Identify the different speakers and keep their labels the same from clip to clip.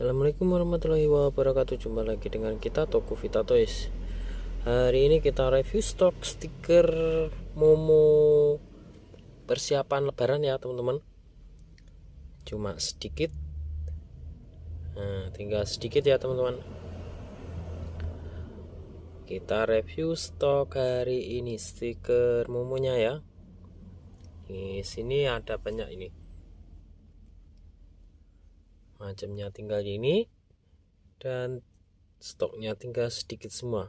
Speaker 1: Assalamualaikum warahmatullahi wabarakatuh Jumpa lagi dengan kita Toko Vita Toys Hari ini kita review stok stiker Momo Persiapan lebaran ya teman-teman Cuma sedikit nah, Tinggal sedikit ya teman-teman Kita review stok hari ini Stiker Momonya ya Di sini ada banyak ini macamnya tinggal ini dan stoknya tinggal sedikit semua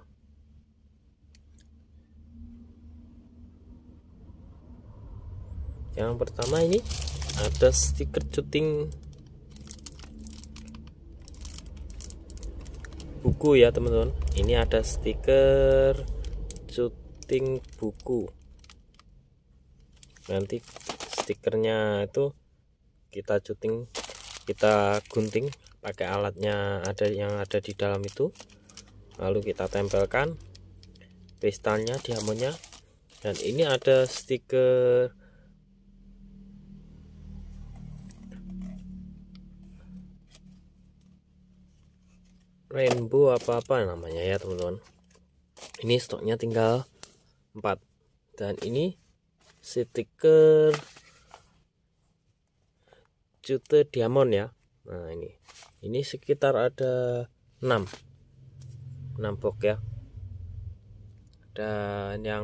Speaker 1: yang pertama ini ada stiker cutting buku ya teman-teman ini ada stiker cuting buku nanti stikernya itu kita cuting kita gunting pakai alatnya ada yang ada di dalam itu lalu kita tempelkan kristalnya diamonnya dan ini ada stiker rainbow apa-apa namanya ya teman-teman ini stoknya tinggal 4 dan ini stiker juta diamond ya nah ini ini sekitar ada 6 6 box ya dan yang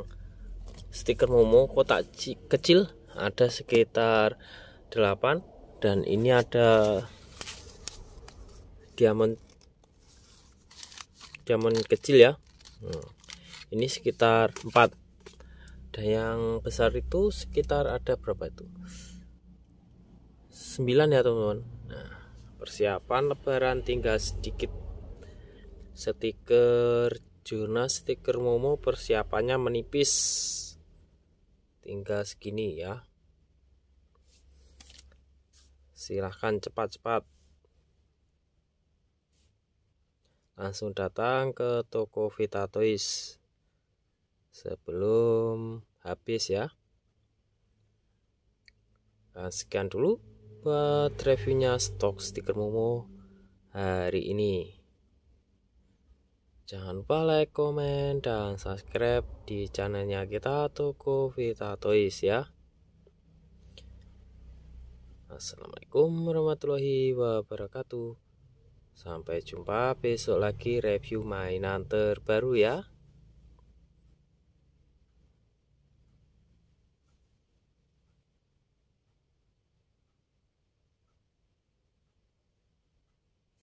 Speaker 1: stiker momo kotak kecil ada sekitar 8 dan ini ada diamond diamond kecil ya hmm. ini sekitar 4 dan yang besar itu sekitar ada berapa itu 9 ya teman-teman nah, persiapan lebaran tinggal sedikit stiker Juna stiker Momo persiapannya menipis tinggal segini ya silahkan cepat-cepat langsung datang ke toko Vita Toys sebelum habis ya nah, sekian dulu buat reviewnya stok stiker Momo hari ini. Jangan lupa like, komen, dan subscribe di channelnya kita Toko Vita Toys ya. Assalamualaikum warahmatullahi wabarakatuh. Sampai jumpa besok lagi review mainan terbaru ya.